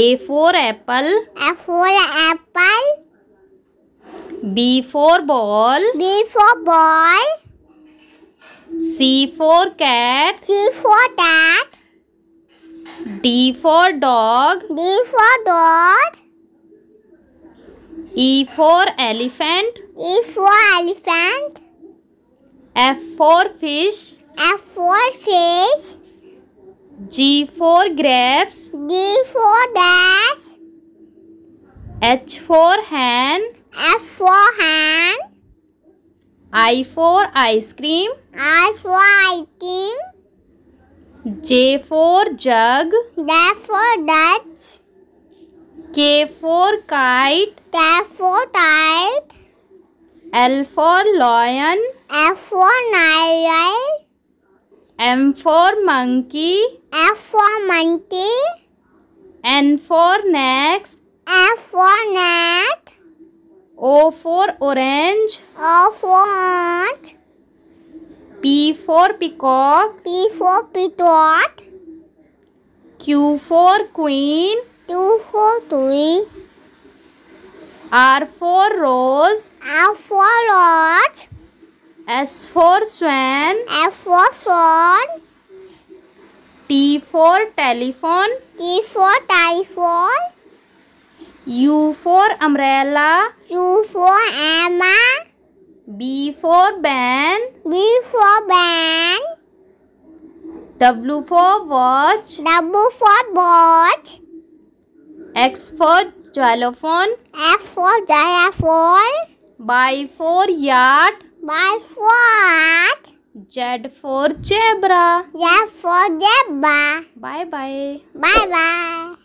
A for apple. A for apple. B for ball. B for ball. C for cat. C for cat. D for dog. D for dog. E for elephant. E for elephant. F for fish. F for fish. G for grapes. G for dash. H for hand. F for hand. I for ice cream. I for ice cream. J for jug. J for Dutch. K for kite. K for kite. L for lion. F for lion. M for monkey. F for monkey. N for next. F for net. O for orange. O for orange. P for peacock. P for peacock. Q for queen. Q for queen. R for rose. R for rose. S for swan. F for swan. T for telephone. T for telephone. U for umbrella. U for umbrella. B for band. B for band. W for watch. W for watch. X for xylophone. F for xylophone. Y for yard. Y for Z for zebra. Z for zebra. Bye bye. Bye bye.